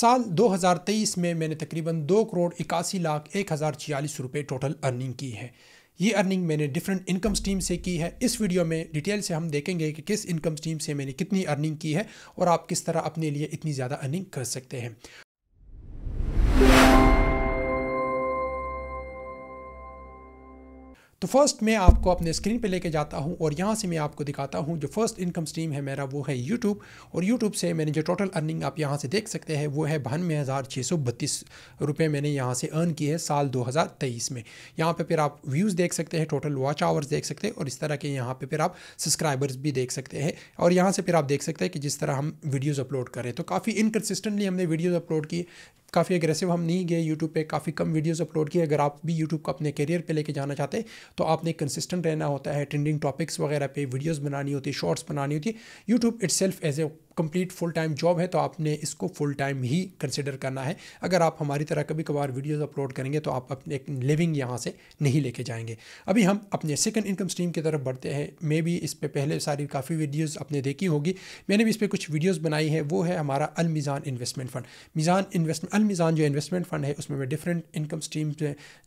साल 2023 में मैंने तकरीबन दो करोड़ इक्यासी लाख एक हज़ार छियालीस रुपये टोटल अर्निंग की है ये अर्निंग मैंने डिफरेंट इनकम स्ट्रीम से की है इस वीडियो में डिटेल से हम देखेंगे कि किस इनकम स्ट्रीम से मैंने कितनी अर्निंग की है और आप किस तरह अपने लिए इतनी ज़्यादा अर्निंग कर सकते हैं तो फर्स्ट मैं आपको अपने स्क्रीन पे लेके जाता हूँ और यहाँ से मैं आपको दिखाता हूँ जो फर्स्ट इनकम स्ट्रीम है मेरा वो है यूट्यूब और यूट्यूब से मैंने जो टोटल अर्निंग आप यहाँ से देख सकते हैं वो है बानवे हज़ार छः सौ बत्तीस रुपये मैंने यहाँ से अर्न की है साल दो हज़ार तेईस में यहाँ पर फिर आप व्यूज़ देख सकते हैं टोटल वॉच आवर्स देख सकते हैं और इस तरह के यहाँ पर फिर आप सब्सक्राइबर्स भी देख सकते हैं और यहाँ से फिर आप देख सकते हैं कि जिस तरह हम वीडियोज़ अपलोड करें तो काफ़ी इनकन्सिस्टेंटली हमने वीडियोज़ अपलोड किए काफ़ी एग्रेसिव हम नहीं गए यूट्यूब पे काफ़ी कम वीडियोस अपलोड किए अगर आप भी यूट्यूब को अपने करियर पे लेके जाना चाहते तो आपने कंसिस्टेंट रहना होता है ट्रेंडिंग टॉपिक्स वगैरह पे वीडियोस बनानी होती है शॉर्ट्स बनानी होती है YouTube itself as a complete full time job है तो आपने इसको फुल टाइम ही कंसिडर करना है अगर आप हमारी तरह कभी कभार वीडियोज़ अपलोड करेंगे तो आप अपने एक लिविंग यहाँ से नहीं लेके जाएंगे अभी हम अपने सेकंड इनकम स्ट्रीम की तरफ बढ़ते हैं मे भी इस पर पहले सारी काफ़ी वीडियोज़ आपने देखी होगी मैंने भी इस पर कुछ वीडियोज़ बनाई है वो है हमारा Almeezan investment fund Meezan investment Al जो इन्वेस्टमेंट फ़ंड है उसमें मैं डिफरेंट इनकम स्ट्रीम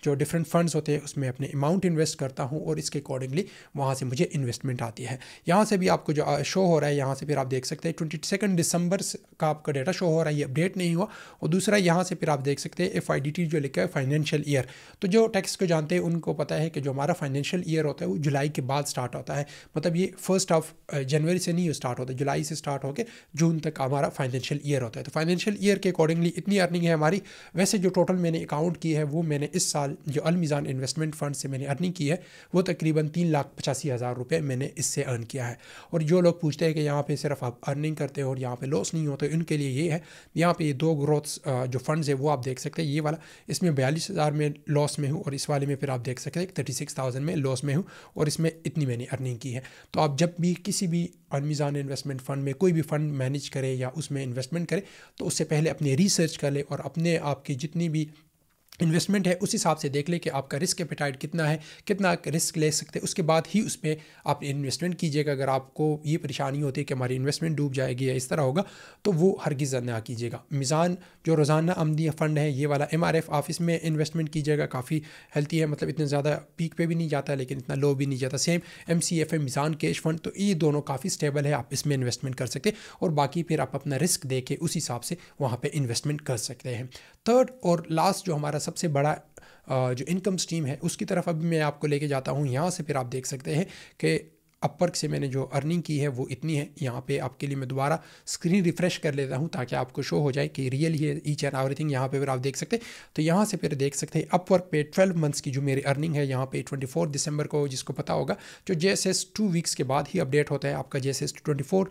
जो डिफरेंट फंड्स होते हैं उसमें अपने अमाउंट इन्वेस्ट करता हूँ और इसके अकॉर्डिंगली वहाँ से मुझे इन्वेस्टमेंट आती है यहाँ से भी आपको जो शो हो रहा है यहाँ से फिर आप देख सकते हैं ट्वेंटी सेकेंड दिसंबर का आपका डेटा शो हो रहा है ये अपडेट नहीं हुआ और दूसरा यहाँ से फिर आप देख सकते हैं एफ जो लिखा है फाइनेंशियल ईयर तो जो टैक्स को जानते हैं उनको पता है कि जो हमारा फाइनेंशियल ईयर होता है वो जुलाई के बाद स्टार्ट होता है मतलब ये फर्स्ट ऑफ जनवरी से नहीं स्टार्ट होता जुलाई से स्टार्ट होकर जून तक हमारा फाइनेंशियल ईयर होता है तो फाइनेंशियल ईयर के अकॉर्डिंगली इतनी अर्निंग है हमारी वैसे जो टोटल मैंने अकाउंट की है वो मैंने इस साल जो अलमिज़ान इन्वेस्टमेंट फंड से मैंने अर्निंग की है वो तकरीबन तीन लाख पचासी हज़ार रुपये मैंने इससे अर्न किया है और जो लोग पूछते हैं कि यहाँ पर सिर्फ आप अर्निंग करते हो और यहाँ पे लॉस नहीं होते उनके लिए ये है यहाँ पे ये दो ग्रोथ्स जो फंड्स है वो आप देख सकते हैं ये वाला इसमें बयालीस हज़ार में लॉस में हूँ और इस वाले में फिर आप देख सकते हैं थर्टी सिक्स थाउजेंड में लॉस में हूँ और इसमें इतनी मैंने अर्निंग की है तो आप जब भी किसी भी अनमिज़ान इन्वेस्टमेंट फंड में कोई भी फंड मैनेज करें या उसमें इन्वेस्टमेंट करें तो उससे पहले अपने रिसर्च कर लें और अपने आपकी जितनी भी इन्वेस्टमेंट है उस हिसाब से देख ले कि आपका रिस्क एपेटाइट कितना है कितना रिस्क ले सकते हैं उसके बाद ही उस पर आप इन्वेस्टमेंट कीजिएगा अगर आपको ये परेशानी होती है कि हमारी इन्वेस्टमेंट डूब जाएगी या इस तरह होगा तो वो हरगिज़ ना कीजिएगा मिज़ान जो रोज़ाना आमदी फ़ंड है ये वाला एम आर एफ आप इसमें इन्वेस्टमेंट कीजिएगा काफ़ी हेल्थी है मतलब इतना ज़्यादा पीक पर भी नहीं जाता लेकिन इतना लो भी नहीं जाता सेम एम सी एफ है मिज़ान कैश फंड तो ये दोनों काफ़ी स्टेबल है आप इसमें इन्वेस्टमेंट कर सकते हैं और बाकी फिर आप अपना रिस्क दे के उस हिसाब से वहाँ पर इन्वेस्टमेंट कर सकते हैं थर्ड और लास्ट जो हमारा सबसे बड़ा जो इनकम स्ट्रीम है उसकी तरफ अभी मैं आपको लेके जाता हूँ यहाँ से फिर आप देख सकते हैं कि अपवर्क से मैंने जो अर्निंग की है वो इतनी है यहाँ पे आपके लिए मैं दोबारा स्क्रीन रिफ्रेश कर लेता हूँ ताकि आपको शो हो जाए कि रियल ये ईच एंड एवरीथिंग यहाँ पे फिर आप देख सकते हैं तो यहाँ से फिर देख सकते हैं अपवर्क पे ट्वेल्व मंथ्स की जो मेरी अर्निंग है यहाँ पे ट्वेंटी फोर दिसंबर को जिसको पता होगा जो जे एस टू वीक्स के बाद ही अपडेट होता है आपका जे एस ट्वेंटी फोर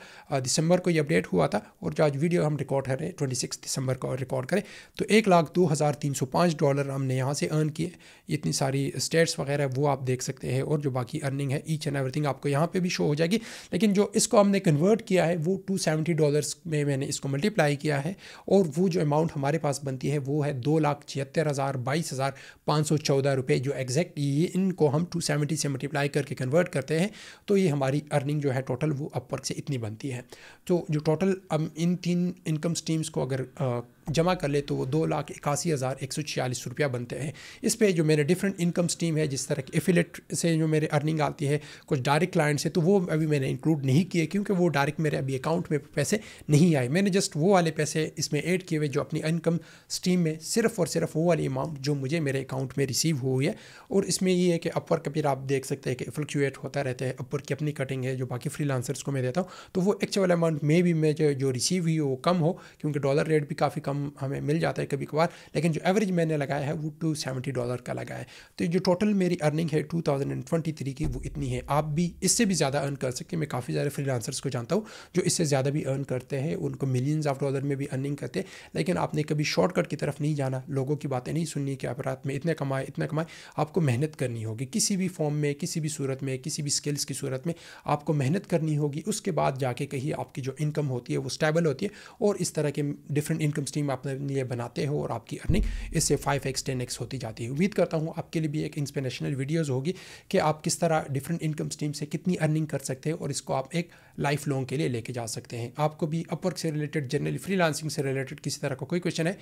दिसंबर को ये अपडेट हुआ था और जो आज वीडियो हम रिकॉर्ड कर रहे हैं ट्वेंटी सिक्स दिसंबर को रिकॉर्ड करें तो एक लाख दो हज़ार तीन सौ पाँच डॉलर हमने यहाँ से अर्न किए इतनी सारी स्टेट्स वगैरह वो आप देख सकते हैं और जो बाकी अर्निंग है ईच एंड एवरीथिंग आपको यहाँ यहाँ पे भी शो हो जाएगी लेकिन जो इसको हमने कन्वर्ट किया है वो टू सेवेंटी डॉलर्स में मैंने इसको मल्टीप्लाई किया है और वो जो अमाउंट हमारे पास बनती है वो है दो लाख छिहत्तर हज़ार बाईस हज़ार पाँच सौ चौदह रुपये जो एग्जैक्ट ये इनको हम टू सेवेंटी से मल्टीप्लाई करके कन्वर्ट करते हैं तो ये हमारी अर्निंग जो है टोटल वो अपवर्क से इतनी बनती है तो जो टोटल हम इन तीन इनकम स्ट्रीम्स को अगर आ, जमा कर ले तो वो दो लाख इक्यासी हज़ार एक सौ छियालीस रुपया बनते हैं इस पे जो मेरे डिफरेंट इनकम स्ट्रीम है जिस तरह के एफिलेट से जो मेरे अर्निंग आती है कुछ डायरेक्ट क्लाइंट से तो वो अभी मैंने इंक्लूड नहीं किए क्योंकि वो डायरेक्ट मेरे अभी अकाउंट में पैसे नहीं आए मैंने जस्ट वो वाले पैसे इसमें ऐड किए हुए जो अपनी इनकम स्ट्रीम में सिर्फ और सिर्फ वो वाली अमाउंट जो मुझे मेरे अकाउंट में रिसीव हुई है और इसमें ये है कि का फिर आप देख सकते हैं कि फ्लक्चुएट होता रहता है अपर की अपनी कटिंग है जो बाकी लांसर्स को मैं देता हूँ तो वो एक्चुअल अमाउंट में भी मैं जो रिसीव हुई वो कम हो क्योंकि डॉलर रेट भी काफ़ी कम कम हमें मिल जाता है कभी कभार लेकिन जो एवरेज मैंने लगाया है वो टू सेवेंटी डॉलर का लगाया है तो जो टोटल मेरी अर्निंग है two thousand and twenty three की वो इतनी है आप भी इससे भी ज़्यादा अर्न कर सकते हैं मैं काफ़ी सारे फ्रीलांसर्स को जानता हूँ जो इससे ज़्यादा भी अर्न करते हैं उनको मिलियंस ऑफ डॉलर में भी अर्निंग करते हैं लेकिन आपने कभी शॉर्टकट की तरफ नहीं जाना लोगों की बातें नहीं सुननी कि आप रात में इतने कमाए इतना कमाए आपको मेहनत करनी होगी किसी भी फॉर्म में किसी भी सूरत में किसी भी स्किल्स की सूरत में आपको मेहनत करनी होगी उसके बाद जाके कहीं आपकी जो इनकम होती है वो स्टेबल होती है और इस तरह के डिफरेंट इनकम स्ट्रीम स्ट्रीम अपने लिए बनाते हो और आपकी अर्निंग इससे फाइव एक्स टेन एक्स होती जाती है उम्मीद करता हूँ आपके लिए भी एक इंस्पिरेशनल वीडियोज़ होगी कि आप किस तरह डिफरेंट इनकम स्ट्रीम से कितनी अर्निंग कर सकते हैं और इसको आप एक लाइफ लॉन्ग के लिए लेके जा सकते हैं आपको भी अपवर्क से रिलेटेड जनरली फ्री से रिलेटेड किसी तरह का कोई क्वेश्चन है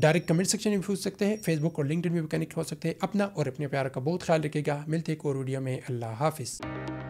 डायरेक्ट कमेंट सेक्शन में पूछ सकते हैं फेसबुक और लिंकड में भी कनेक्ट हो सकते हैं अपना और अपने प्यार का बहुत ख्याल रखेगा मिलते एक और वीडियो में अल्लाह हाफिज़